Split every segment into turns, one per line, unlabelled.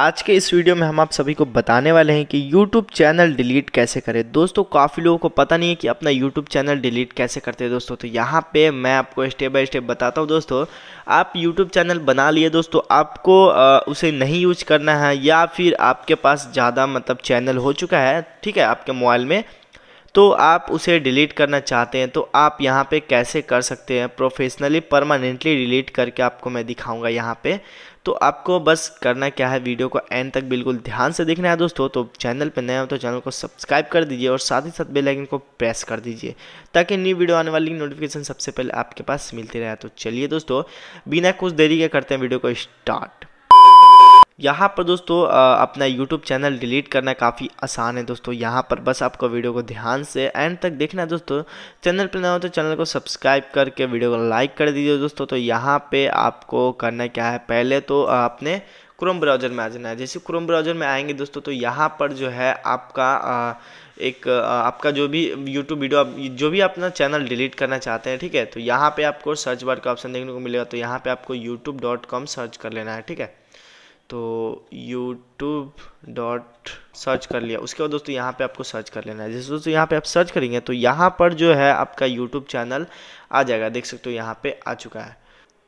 आज के इस वीडियो में हम आप सभी को बताने वाले हैं कि YouTube चैनल डिलीट कैसे करें दोस्तों काफ़ी लोगों को पता नहीं है कि अपना YouTube चैनल डिलीट कैसे करते हैं दोस्तों तो यहाँ पे मैं आपको स्टेप बाय स्टेप बताता हूँ दोस्तों आप YouTube चैनल बना लिए दोस्तों आपको आ, उसे नहीं यूज करना है या फिर आपके पास ज़्यादा मतलब चैनल हो चुका है ठीक है आपके मोबाइल में तो आप उसे डिलीट करना चाहते हैं तो आप यहाँ पे कैसे कर सकते हैं प्रोफेशनली परमानेंटली डिलीट करके आपको मैं दिखाऊंगा यहाँ पे तो आपको बस करना क्या है वीडियो को एंड तक बिल्कुल ध्यान से देखना है दोस्तों तो चैनल पे नए हो तो चैनल को सब्सक्राइब कर दीजिए और साथ ही साथ बेल आइकन को प्रेस कर दीजिए ताकि न्यू वीडियो आने वाली नोटिफिकेशन सबसे पहले आपके पास मिलती रहे तो चलिए दोस्तों बिना कुछ देरी के करते हैं वीडियो को स्टार्ट यहाँ पर दोस्तों अपना YouTube चैनल डिलीट करना काफ़ी आसान है दोस्तों यहाँ पर बस आपको वीडियो को ध्यान से एंड तक देखना है दोस्तों चैनल पर ना हो तो चैनल को सब्सक्राइब करके वीडियो को लाइक कर दीजिए दोस्तों तो यहाँ पे आपको करना क्या है पहले तो आपने क्रोम ब्राउज़र में आ जाना है जैसे क्रोम ब्राउज़र में आएंगे दोस्तों तो यहाँ पर जो है आपका एक आपका जो भी यूट्यूब वीडियो आप जो भी अपना चैनल डिलीट करना चाहते हैं ठीक है तो यहाँ पे आपको सर्च बार का ऑप्शन देखने को मिलेगा तो यहाँ पे आपको यूट्यूब डॉट कॉम सर्च कर लेना है ठीक है तो यूट्यूब डॉट सर्च कर लिया उसके बाद दोस्तों यहाँ पे आपको सर्च कर लेना है जैसे दोस्तों यहाँ पे आप सर्च करेंगे तो यहाँ पर जो है आपका यूट्यूब चैनल आ जाएगा देख सकते हो यहाँ पे आ चुका है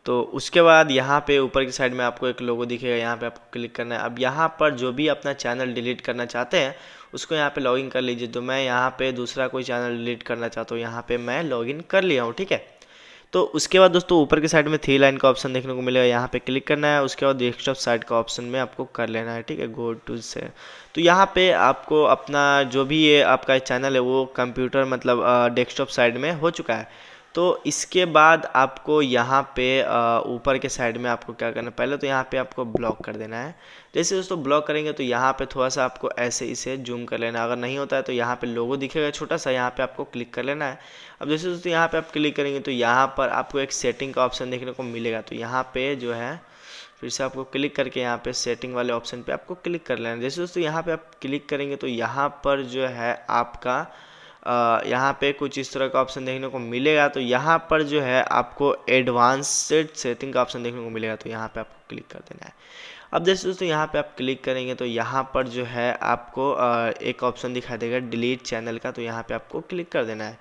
तो उसके बाद यहाँ पे ऊपर की साइड में आपको एक लोगो दिखेगा यहाँ पे आपको क्लिक करना है अब यहाँ पर जो भी अपना चैनल डिलीट करना चाहते हैं उसको यहाँ पे लॉगिन कर लीजिए तो मैं यहाँ पे दूसरा कोई चैनल डिलीट करना चाहता हूँ यहाँ पे मैं लॉगिन कर लिया हूँ ठीक है तो उसके बाद दोस्तों ऊपर के साइड में थ्री लाइन का ऑप्शन देखने को मिलेगा यहाँ पे क्लिक करना है उसके बाद डेस्कटॉप साइड का ऑप्शन में आपको कर लेना है ठीक है गो टू से तो यहाँ पे आपको अपना जो भी ये आपका चैनल है वो कंप्यूटर मतलब डेस्कटॉप साइड में हो चुका है तो इसके बाद आपको यहाँ पे ऊपर के साइड में आपको क्या करना है पहले तो यहाँ पे आपको ब्लॉक कर देना है जैसे दोस्तों ब्लॉक करेंगे तो यहाँ पे थोड़ा सा आपको ऐसे इसे जूम कर लेना अगर नहीं होता है तो यहाँ पे लोगो दिखेगा छोटा सा यहाँ पे आपको क्लिक कर लेना है अब जैसे दोस्तों यहाँ पर आप क्लिक करेंगे तो यहाँ पर आपको एक सेटिंग का ऑप्शन देखने को मिलेगा तो यहाँ पर जो है फिर से आपको क्लिक करके यहाँ पे सेटिंग वाले ऑप्शन पे आपको क्लिक कर लेना है जैसे दोस्तों यहाँ पे आप क्लिक करेंगे तो यहाँ पर जो है आपका यहाँ पे कुछ इस तरह का ऑप्शन देखने को मिलेगा तो यहाँ पर जो है आपको एडवांस्ड सेटिंग का ऑप्शन देखने को मिलेगा तो यहाँ पे आपको क्लिक कर देना है अब जैसे दोस्तों यहाँ पे आप क्लिक करेंगे तो यहाँ पर जो है आपको एक ऑप्शन दिखाई देगा डिलीट चैनल का तो यहाँ पे आपको क्लिक कर देना है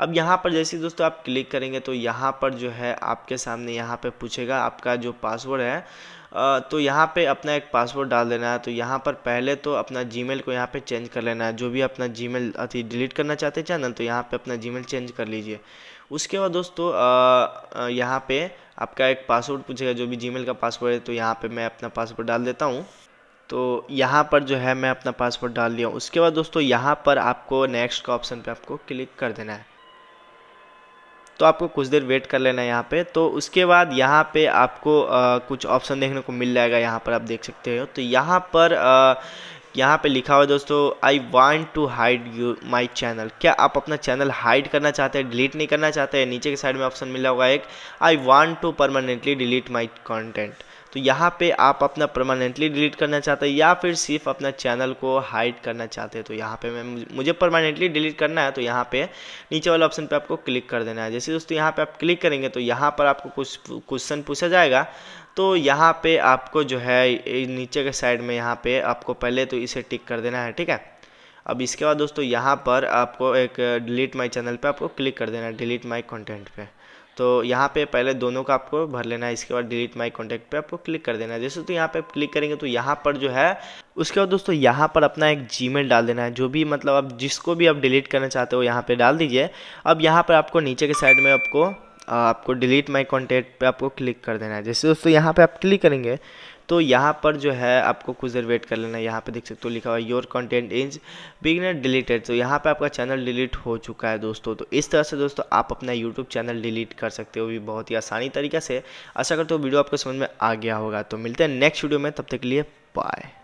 अब यहाँ पर जैसे दोस्तों आप क्लिक करेंगे तो यहाँ पर जो है आपके सामने यहाँ पे पूछेगा आपका जो पासवर्ड है तो यहाँ पे अपना एक पासवर्ड डाल देना है तो यहाँ पर पहले तो अपना जीमेल को यहाँ पे चेंज कर लेना है जो भी अपना जीमेल अति डिलीट करना चाहते हैं चैनल तो यहाँ पे अपना जीमेल चेंज कर लीजिए उसके बाद दोस्तों यहाँ पे आपका एक पासवर्ड पूछेगा जो भी जीमेल का पासवर्ड है तो यहाँ पे मैं अपना पासवर्ड डाल देता हूँ तो यहाँ पर जो है मैं अपना पासवर्ड डाल लिया उसके बाद दोस्तों यहाँ पर आपको नेक्स्ट का ऑप्शन पर आपको क्लिक कर देना है तो आपको कुछ देर वेट कर लेना है यहाँ पे तो उसके बाद यहाँ पे आपको आ, कुछ ऑप्शन देखने को मिल जाएगा यहाँ पर आप देख सकते हो तो यहाँ पर आ, यहाँ पे लिखा हुआ है दोस्तों I want to hide you my channel क्या आप अपना चैनल हाइड करना चाहते हैं डिलीट नहीं करना चाहते हैं नीचे के साइड में ऑप्शन मिला होगा एक I want to permanently delete my content तो यहाँ पे आप अपना परमानेंटली डिलीट करना चाहते हैं या फिर सिर्फ अपना चैनल को हाइड करना चाहते हैं तो यहाँ पे मैं मुझे परमानेंटली डिलीट करना है तो यहाँ पे नीचे वाले ऑप्शन पे आपको क्लिक कर देना है जैसे दोस्तों यहाँ पे आप क्लिक करेंगे तो यहाँ पर आपको कुछ क्वेश्चन पूछा जाएगा तो यहाँ पर आपको जो है नीचे के साइड में यहाँ पर आपको पहले तो इसे टिक कर देना है ठीक है अब इसके बाद दोस्तों यहाँ पर आपको एक डिलीट माई चैनल पर आपको क्लिक कर देना है डिलीट माई कॉन्टेंट पर तो यहाँ पे पहले दोनों का आपको भर लेना है इसके बाद डिलीट माई कॉन्टैक्ट पे आपको क्लिक कर देना है जैसे तो यहाँ पे क्लिक करेंगे तो यहाँ पर जो है उसके बाद दोस्तों यहाँ पर अपना एक जी डाल देना है जो भी मतलब आप जिसको भी आप डिलीट करना चाहते हो यहाँ पर डाल दीजिए अब यहाँ पर आपको नीचे के साइड में आपको आपको डिलीट माई कॉन्टेक्ट पर आपको क्लिक कर देना है जैसे दोस्तों यहाँ पर आप क्लिक करेंगे तो यहाँ पर जो है आपको कुछ देर वेट कर लेना है यहाँ पर देख सकते हो लिखा हुआ your content is being deleted तो यहाँ पे आपका चैनल डिलीट हो चुका है दोस्तों तो इस तरह से दोस्तों आप अपना यूट्यूब चैनल डिलीट कर सकते हो भी बहुत ही आसानी तरीके से ऐसा करते हो वीडियो आपको समझ में आ गया होगा तो मिलते हैं नेक्स्ट वीडियो में तब तक के लिए बाय